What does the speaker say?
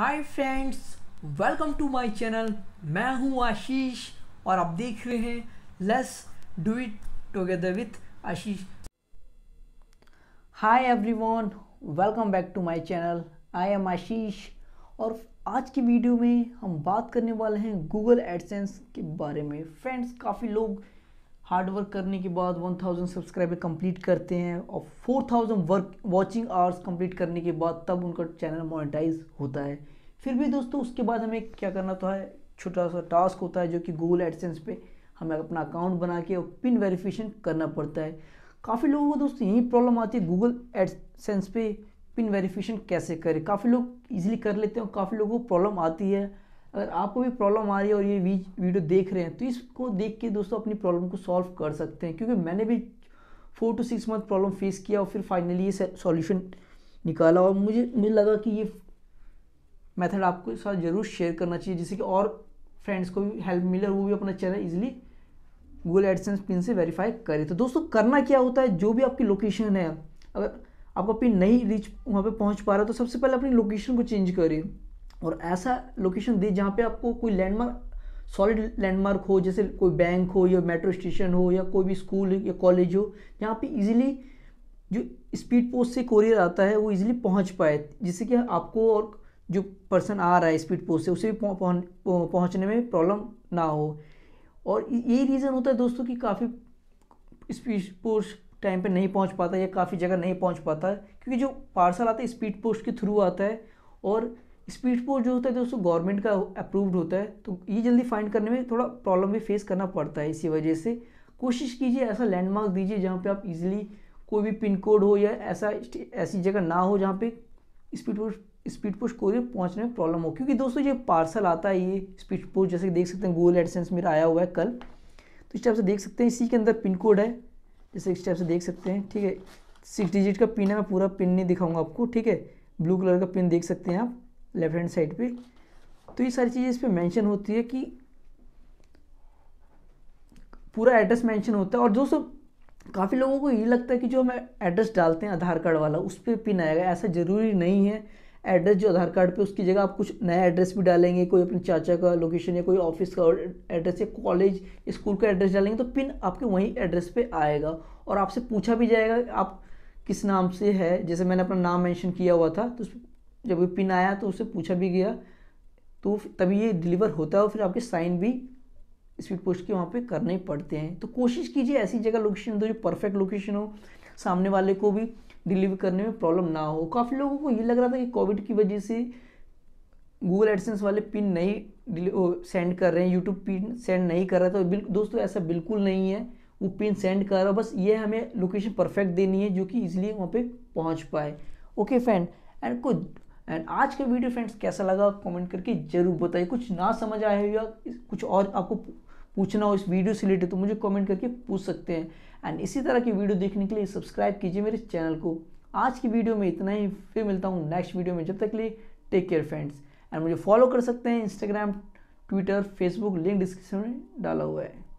hi friends welcome to my channel मैं हूं आशीष और आप देख रहे हैं let's do it together with Ashish hi everyone welcome back to my channel I am Ashish और आज की वीडियो में हम बात करने वाले हैं गूगल एडसेंस के बारे में फ्रेंड्स काफ़ी लोग हार्ड वर्क करने के बाद 1000 सब्सक्राइबर कंप्लीट करते हैं और 4000 वर्क वॉचिंग आवर्स कंप्लीट करने के बाद तब उनका चैनल मोनेटाइज होता है फिर भी दोस्तों उसके बाद हमें क्या करना होता तो है छोटा सा टास्क होता है जो कि गूगल एडसेंस पे हमें अपना अकाउंट बना के और पिन वेरिफिकेशन करना पड़ता है काफ़ी लोगों को दोस्तों यही प्रॉब्लम आती है गूगल एडसेंस पे पिन वेरिफिकेशन कैसे करें काफ़ी लोग ईजिली कर लेते हैं और काफ़ी लोगों को प्रॉब्लम आती है अगर आपको भी प्रॉब्लम आ रही है और ये वीडियो देख रहे हैं तो इसको देख के दोस्तों अपनी प्रॉब्लम को सॉल्व कर सकते हैं क्योंकि मैंने भी four to six month problem face किया और फिर फाइनली ये सॉल्यूशन निकाला और मुझे मुझे लगा कि ये मेथड आपको साथ ज़रूर शेयर करना चाहिए जिससे कि और फ्रेंड्स को भी हेल्प मिले वो भी अपना channel easily Google AdSense pin से वेरीफाई करें तो दोस्तों करना क्या होता है जो भी आपकी लोकेशन है अगर आपका पिन नहीं रीच वहाँ पर पहुँच पा रहा तो सबसे पहले अपनी लोकेशन को चेंज करें और ऐसा लोकेशन दे जहाँ पे आपको कोई लैंडमार्क सॉलिड लैंडमार्क हो जैसे कोई बैंक हो या मेट्रो स्टेशन हो या कोई भी स्कूल या कॉलेज हो जहाँ पे इजीली जो स्पीड पोस्ट से कोरियर आता है वो इजीली पहुँच पाए जिससे कि आपको और जो पर्सन आ रहा है स्पीड पोस्ट से उसे भी पहुँचने में प्रॉब्लम ना हो और यही रीज़न होता है दोस्तों कि काफ़ी स्पीड पोस्ट टाइम पे नहीं पहुंच पाता या काफ़ी जगह नहीं पहुंच पाता क्योंकि जो पार्सल आता है स्पीड पोस्ट के थ्रू आता है और स्पीड पोस्ट जो होता है दोस्तों गवर्नमेंट का अप्रूव्ड होता है तो ये जल्दी फाइंड करने में थोड़ा प्रॉब्लम भी फेस करना पड़ता है इसी वजह से कोशिश कीजिए ऐसा लैंडमार्क दीजिए जहाँ पे आप इजीली कोई भी पिन कोड हो या ऐसा ऐसी जगह ना हो जहाँ पे स्पीड पोस्ट स्पीड पोस्ट भी पहुँचने में प्रॉब्लम हो क्योंकि दोस्तों ये पार्सल आता है ये स्पीड पोस्ट जैसे देख सकते हैं गूगल एडसेंस मेरा आया हुआ है कल तो इस टाइप से देख सकते हैं इसी के अंदर पिन कोड है जैसे इस टाइप से देख सकते हैं ठीक है सिक्स डिजिट का पिन है मैं पूरा पिन नहीं दिखाऊंगा आपको ठीक है ब्लू कलर का पिन देख सकते हैं आप लेफ्ट हैंड साइड पे तो ये सारी चीज़ें इस पर मैंशन होती है कि पूरा एड्रेस मेंशन होता है और दोस्तों काफ़ी लोगों को ये लगता है कि जो हम एड्रेस डालते हैं आधार कार्ड वाला उस पर पिन आएगा ऐसा ज़रूरी नहीं है एड्रेस जो आधार कार्ड पे उसकी जगह आप कुछ नया एड्रेस भी डालेंगे कोई अपने चाचा का लोकेशन या कोई ऑफिस का एड्रेस या कॉलेज स्कूल का एड्रेस डालेंगे तो पिन आपके वहीं एड्रेस पे आएगा और आपसे पूछा भी जाएगा आप किस नाम से है जैसे मैंने अपना नाम मेंशन किया हुआ था तो उस जब वो पिन आया तो उससे पूछा भी गया तो तभी ये डिलीवर होता है और फिर आपके साइन भी स्पीड पोस्ट के वहाँ पे करने पड़ते हैं तो कोशिश कीजिए ऐसी जगह लोकेशन दो जो परफेक्ट लोकेशन हो सामने वाले को भी डिलीवर करने में प्रॉब्लम ना हो काफ़ी लोगों को ये लग रहा था कि कोविड की वजह से गूगल एडसेंस वाले पिन नहीं सेंड कर रहे हैं यूट्यूब पिन सेंड नहीं कर रहा था तो दोस्तों ऐसा बिल्कुल नहीं है वो पिन सेंड कर रहा है बस ये हमें लोकेशन परफेक्ट देनी है जो कि इजिली वहाँ पे पहुँच पाए ओके फ्रेंड एंड को एंड आज का वीडियो फ्रेंड्स कैसा लगा कमेंट करके जरूर बताइए कुछ ना समझ आया हो या कुछ और आपको पूछना हो इस वीडियो से रिलेटेड तो मुझे कमेंट करके पूछ सकते हैं एंड इसी तरह की वीडियो देखने के लिए सब्सक्राइब कीजिए मेरे चैनल को आज की वीडियो में इतना ही फिर मिलता हूँ नेक्स्ट वीडियो में जब तक लिए टेक केयर फ्रेंड्स एंड मुझे फॉलो कर सकते हैं Instagram Twitter Facebook link description में डाला हुआ है